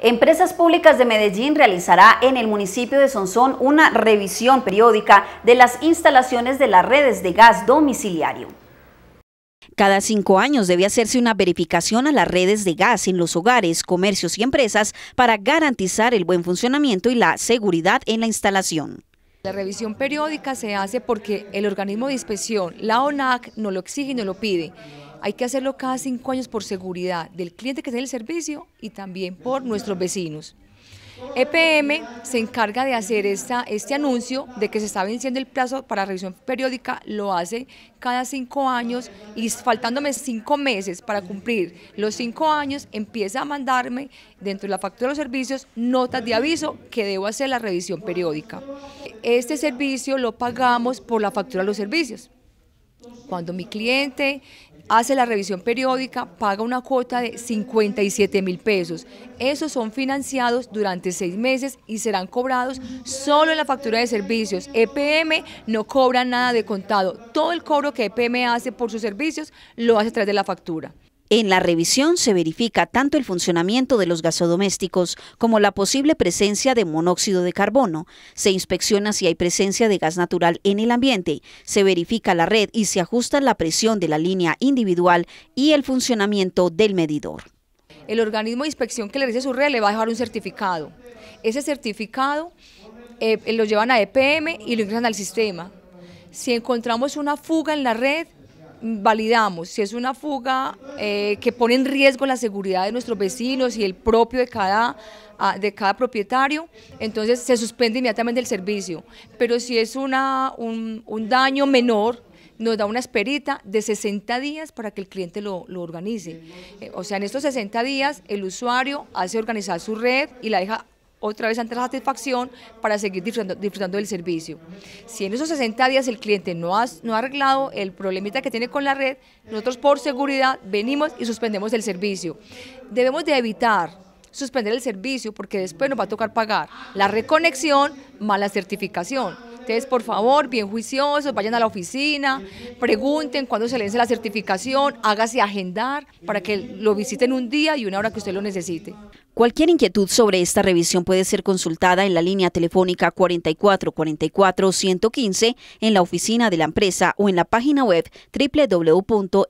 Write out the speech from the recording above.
Empresas Públicas de Medellín realizará en el municipio de Sonsón una revisión periódica de las instalaciones de las redes de gas domiciliario. Cada cinco años debe hacerse una verificación a las redes de gas en los hogares, comercios y empresas para garantizar el buen funcionamiento y la seguridad en la instalación. La revisión periódica se hace porque el organismo de inspección, la ONAC, no lo exige y no lo pide. Hay que hacerlo cada cinco años por seguridad del cliente que tiene el servicio y también por nuestros vecinos. EPM se encarga de hacer esta, este anuncio de que se está venciendo el plazo para revisión periódica, lo hace cada cinco años y faltándome cinco meses para cumplir los cinco años, empieza a mandarme dentro de la factura de los servicios notas de aviso que debo hacer la revisión periódica. Este servicio lo pagamos por la factura de los servicios. Cuando mi cliente hace la revisión periódica, paga una cuota de 57 mil pesos. Esos son financiados durante seis meses y serán cobrados solo en la factura de servicios. EPM no cobra nada de contado. Todo el cobro que EPM hace por sus servicios lo hace a través de la factura. En la revisión se verifica tanto el funcionamiento de los gasodomésticos como la posible presencia de monóxido de carbono. Se inspecciona si hay presencia de gas natural en el ambiente, se verifica la red y se ajusta la presión de la línea individual y el funcionamiento del medidor. El organismo de inspección que le dice su red le va a dejar un certificado. Ese certificado eh, lo llevan a EPM y lo ingresan al sistema. Si encontramos una fuga en la red, validamos si es una fuga eh, que pone en riesgo la seguridad de nuestros vecinos y el propio de cada, ah, de cada propietario, entonces se suspende inmediatamente el servicio. Pero si es una, un, daño menor, nos da una esperita de 60 días para que el cliente lo, organice. Eh, o sea, en estos 60 días el usuario hace organizar su red y la deja otra vez ante la satisfacción para seguir disfrutando, del servicio. Si en esos 60 días el cliente no ha, no ha arreglado el problemita que tiene con la red, nosotros por seguridad venimos y suspendemos el servicio. Debemos de evitar suspender el servicio porque después nos va a tocar pagar la reconexión más la certificación. Ustedes por favor, bien juiciosos, vayan a la oficina, pregunten cuándo se le la certificación, hágase agendar para que lo visiten un día y una hora que usted lo necesite. Cualquier inquietud sobre esta revisión puede ser consultada en la línea telefónica 4444-115, en la oficina de la empresa o en la página web www.epm.com.co.